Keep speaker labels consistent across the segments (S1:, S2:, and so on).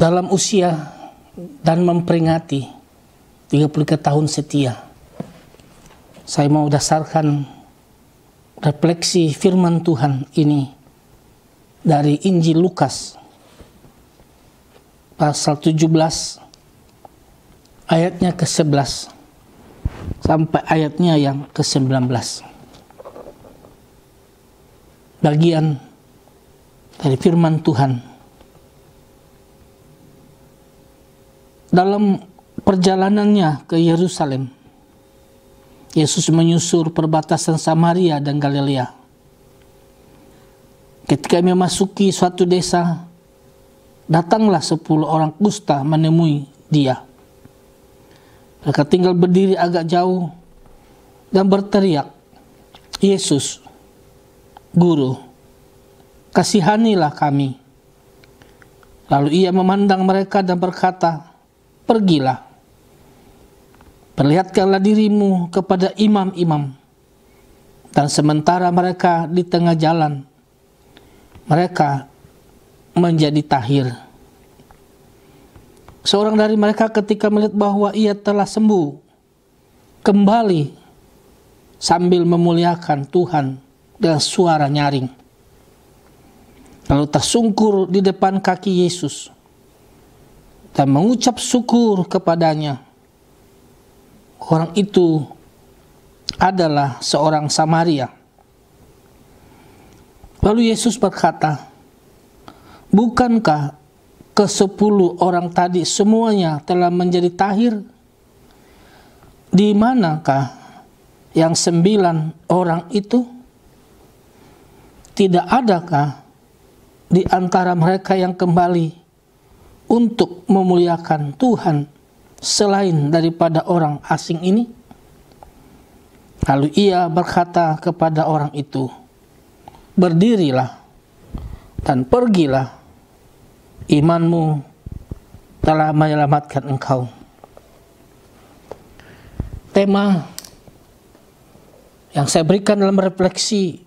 S1: dalam usia dan memperingati 33 tahun setia. Saya mau dasarkan refleksi firman Tuhan ini dari Injil Lukas pasal 17 ayatnya ke-11 sampai ayatnya yang ke-19. Bagian dari firman Tuhan Dalam perjalanannya ke Yerusalem, Yesus menyusur perbatasan Samaria dan Galilea. Ketika memasuki suatu desa, datanglah sepuluh orang kusta menemui dia. Mereka tinggal berdiri agak jauh dan berteriak, Yesus, Guru, kasihanilah kami. Lalu ia memandang mereka dan berkata, pergilah. Perlihatkanlah dirimu kepada imam-imam. Dan sementara mereka di tengah jalan, mereka menjadi tahir. Seorang dari mereka ketika melihat bahwa ia telah sembuh, kembali sambil memuliakan Tuhan dengan suara nyaring. Lalu tersungkur di depan kaki Yesus dan mengucap syukur kepadanya. Orang itu adalah seorang Samaria. Lalu Yesus berkata, Bukankah ke sepuluh orang tadi semuanya telah menjadi tahir? Di manakah yang sembilan orang itu? Tidak adakah di antara mereka yang kembali untuk memuliakan Tuhan selain daripada orang asing ini? Lalu ia berkata kepada orang itu, Berdirilah dan pergilah, imanmu telah menyelamatkan engkau. Tema yang saya berikan dalam refleksi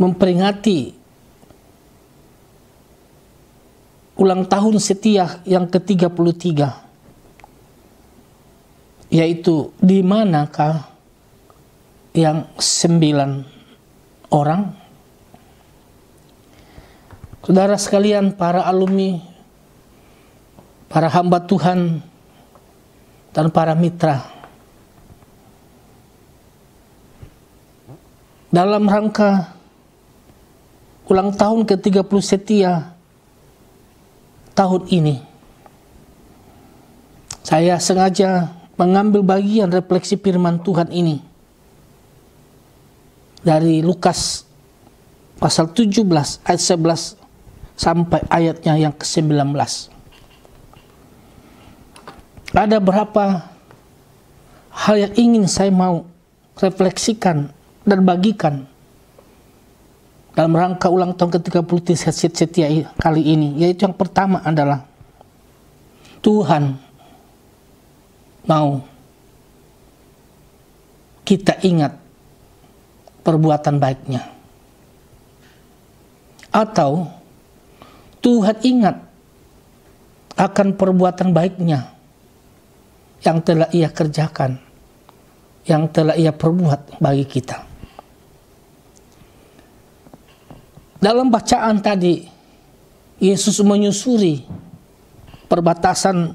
S1: memperingati ulang tahun setia yang ke-33 yaitu di manakah yang sembilan orang Saudara sekalian para alumni para hamba Tuhan dan para mitra dalam rangka ulang tahun ke-30 setia tahun ini saya sengaja mengambil bagian refleksi firman Tuhan ini dari Lukas pasal 17 ayat 11 sampai ayatnya yang ke-19. Ada berapa hal yang ingin saya mau refleksikan dan bagikan dalam rangka ulang tahun ke-30 Hesed Setia kali ini, yaitu yang pertama adalah Tuhan mau kita ingat perbuatan baiknya. Atau Tuhan ingat akan perbuatan baiknya yang telah ia kerjakan, yang telah ia perbuat bagi kita. Dalam bacaan tadi, Yesus menyusuri perbatasan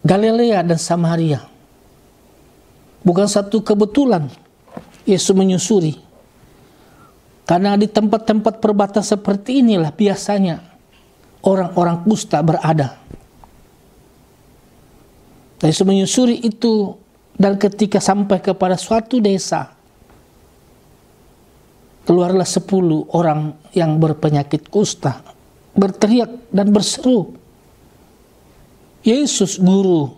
S1: Galilea dan Samaria. Bukan satu kebetulan Yesus menyusuri. Karena di tempat-tempat perbatasan seperti inilah biasanya orang-orang kusta berada. Yesus menyusuri itu dan ketika sampai kepada suatu desa, keluarlah sepuluh orang yang berpenyakit kusta, berteriak dan berseru, Yesus Guru,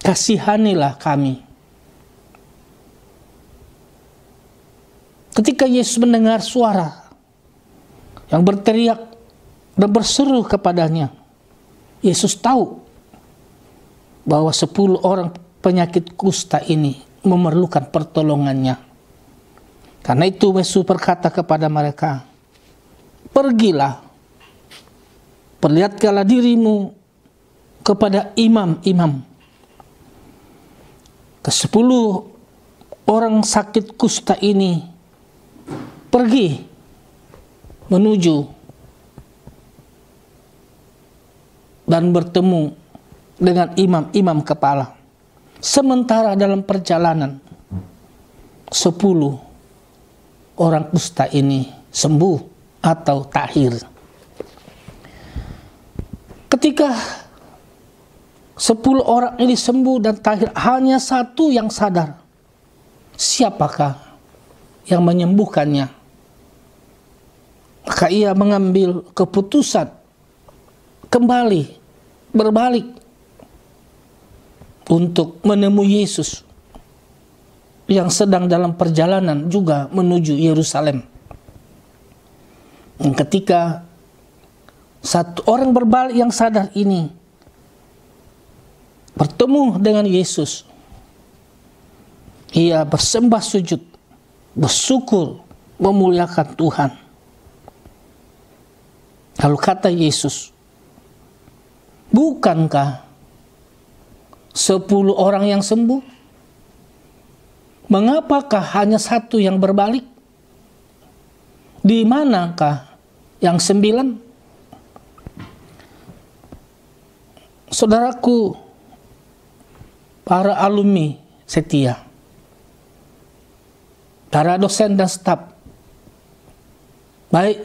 S1: kasihanilah kami. Ketika Yesus mendengar suara yang berteriak dan berseru kepadanya, Yesus tahu bahwa sepuluh orang penyakit kusta ini memerlukan pertolongannya. Karena itu Yesus berkata kepada mereka, Pergilah, perlihatkanlah dirimu kepada imam-imam. Kesepuluh orang sakit kusta ini pergi menuju dan bertemu dengan imam-imam kepala. Sementara dalam perjalanan, sepuluh orang kusta ini sembuh atau tahir. Ketika sepuluh orang ini sembuh dan tahir, hanya satu yang sadar. Siapakah yang menyembuhkannya? Maka ia mengambil keputusan kembali berbalik untuk menemui Yesus yang sedang dalam perjalanan juga menuju Yerusalem. Dan ketika satu orang berbalik yang sadar ini bertemu dengan Yesus, ia bersembah sujud, bersyukur, memuliakan Tuhan. Lalu kata Yesus, bukankah sepuluh orang yang sembuh? Mengapakah hanya satu yang berbalik? Di manakah yang sembilan? Saudaraku, para alumni setia, para dosen dan staf, baik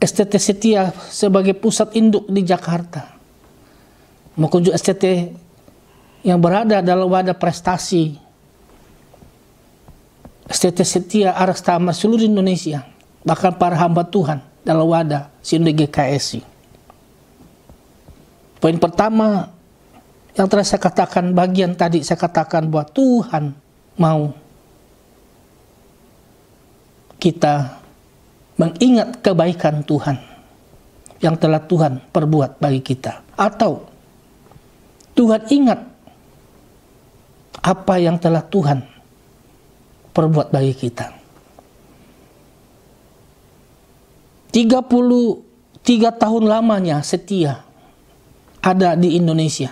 S1: STT Setia sebagai pusat induk di Jakarta, maupun juga STT yang berada dalam wadah prestasi setia setia arah tama seluruh Indonesia bahkan para hamba Tuhan dalam wadah Sinode GKSI poin pertama yang telah saya katakan bagian tadi saya katakan bahwa Tuhan mau kita mengingat kebaikan Tuhan yang telah Tuhan perbuat bagi kita atau Tuhan ingat apa yang telah Tuhan perbuat bagi kita. 33 tahun lamanya setia ada di Indonesia.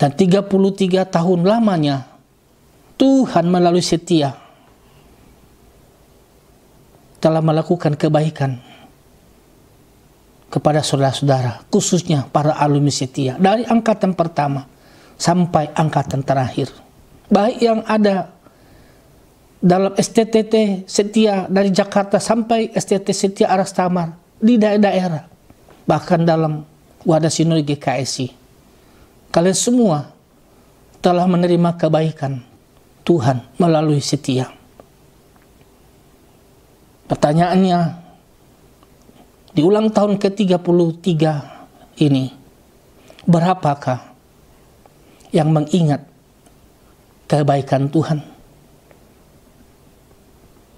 S1: Dan 33 tahun lamanya Tuhan melalui setia telah melakukan kebaikan kepada saudara-saudara, khususnya para alumni setia dari angkatan pertama sampai angkatan terakhir. Baik yang ada dalam STTT setia dari Jakarta sampai STT setia Aras Tamar di daerah-daerah, bahkan dalam wadah sinergi GKSI. Kalian semua telah menerima kebaikan Tuhan melalui setia. Pertanyaannya, di ulang tahun ke-33 ini, berapakah yang mengingat kebaikan Tuhan?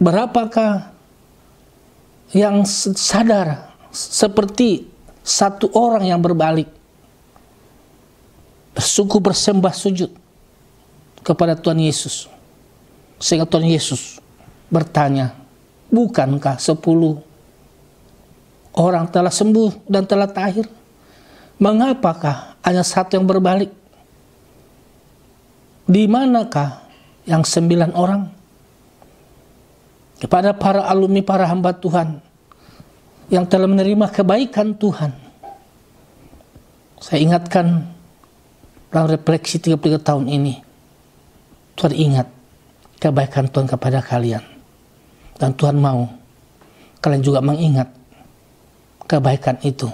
S1: Berapakah yang sadar seperti satu orang yang berbalik bersuku bersembah sujud kepada Tuhan Yesus sehingga Tuhan Yesus bertanya bukankah sepuluh orang telah sembuh dan telah tahir. Mengapakah hanya satu yang berbalik? Di manakah yang sembilan orang? Kepada para alumni, para hamba Tuhan yang telah menerima kebaikan Tuhan. Saya ingatkan dalam refleksi 33 tahun ini. Tuhan ingat kebaikan Tuhan kepada kalian. Dan Tuhan mau kalian juga mengingat kebaikan itu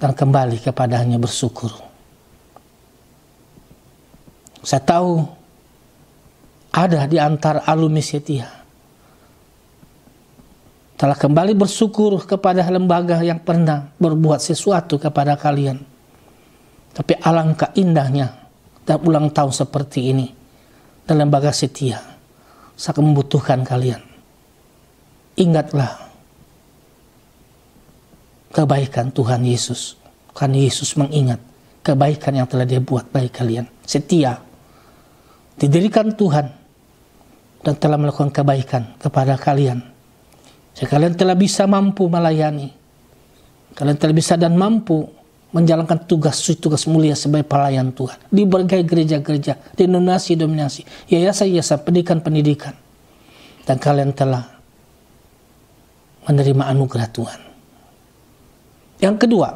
S1: dan kembali kepadanya bersyukur. Saya tahu ada di antara alumni setia telah kembali bersyukur kepada lembaga yang pernah berbuat sesuatu kepada kalian. Tapi alangkah indahnya dan ulang tahun seperti ini dan lembaga setia saya membutuhkan kalian. Ingatlah kebaikan Tuhan Yesus. Karena Yesus mengingat kebaikan yang telah dia buat baik kalian. Setia. Didirikan Tuhan dan telah melakukan kebaikan kepada kalian. Sekalian kalian telah bisa mampu melayani, kalian telah bisa dan mampu menjalankan tugas-tugas mulia sebagai pelayan Tuhan di berbagai gereja-gereja, di denominasi dominasi yayasan-yayasan, pendidikan-pendidikan. Dan kalian telah menerima anugerah Tuhan. Yang kedua,